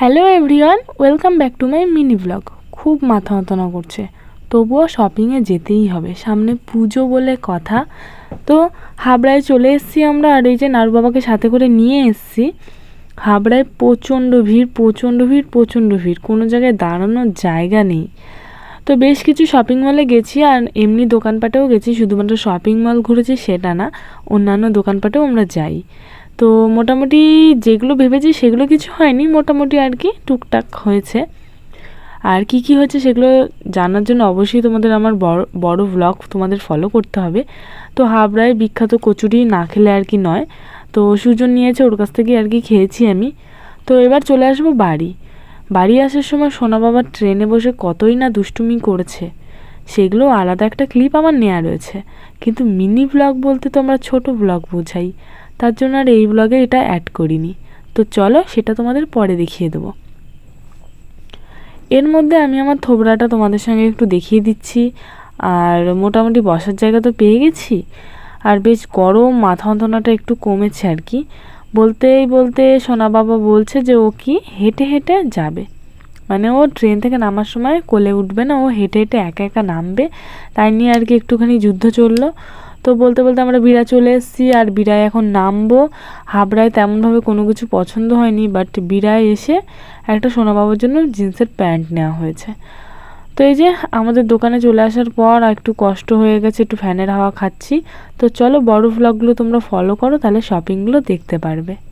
hello everyone welcome back to my mini blog খুব মাথা যন্ত্রণা করছে তবুও শপিংয়ে যেতেই হবে সামনে পুজো বলে কথা তো হাবড়ায় চলে এসেছি আমরা আর এই যে নারু বাবাকে সাথে করে নিয়ে এসছি হাবড়ায় প্রচণ্ড ভিড় প্রচণ্ড ভিড় প্রচণ্ড ভিড় কোনো জায়গায় দাঁড়ানোর জায়গা নেই তো বেশ কিছু শপিং মলে গেছি আর এমনি দোকানপাটেও গেছি শুধুমাত্র শপিং মল ঘুরেছি সেটা না অন্যান্য দোকানপাটেও আমরা যাই তো মোটামুটি যেগুলো ভেবেছি সেগুলো কিছু হয়নি মোটামুটি আর কি টুকটাক হয়েছে আর কি কি হয়েছে সেগুলো জানার জন্য অবশ্যই তোমাদের আমার বড় বড় ব্লগ তোমাদের ফলো করতে হবে তো হাবড়ায় বিখ্যাত কচুরি না খেলে আর কি নয় তো সুজন নিয়েছে ওর কাছ থেকে আর কি খেয়েছি আমি তো এবার চলে আসবো বাড়ি বাড়ি আসার সময় সোনা বাবা ট্রেনে বসে কতই না দুষ্টুমি করেছে সেগুলো আলাদা একটা ক্লিপ আমার নেওয়া রয়েছে কিন্তু মিনি ব্লগ বলতে তো আমরা ছোটো ব্লগ বোঝাই তার জন্য আর এই ব্লগে এটা অ্যাড করিনি তো চলো সেটা তোমাদের পরে দেখিয়ে দেবো এর মধ্যে আমি আমার থোবড়াটা তোমাদের সঙ্গে একটু দেখিয়ে দিচ্ছি আর মোটামুটি বসার জায়গা তো পেয়ে গেছি আর বেশ গরম মাথা অন্তনাটা একটু কমেছে আর কি বলতেই বলতে সোনা বাবা বলছে যে ও কি হেঁটে হেঁটে যাবে মানে ও ট্রেন থেকে নামার সময় কোলে উঠবে না ও হেঁটে হেঁটে একা একা নামবে তাই নিয়ে আর কি একটুখানি যুদ্ধ চললো তো বলতে বলতে আমরা বিড়া চলে এসেছি আর বিড়ায় এখন নামবো হাবড়ায় তেমনভাবে কোনো কিছু পছন্দ হয়নি বাট বিড়ায় এসে একটা সোনাবাবুর জন্য জিন্সের প্যান্ট নেওয়া হয়েছে তো এই যে আমাদের দোকানে চলে আসার পর একটু কষ্ট হয়ে গেছে একটু ফ্যানের হাওয়া খাচ্ছি তো চলো বড় ভ্লগগুলো তোমরা ফলো করো তাহলে শপিংগুলো দেখতে পারবে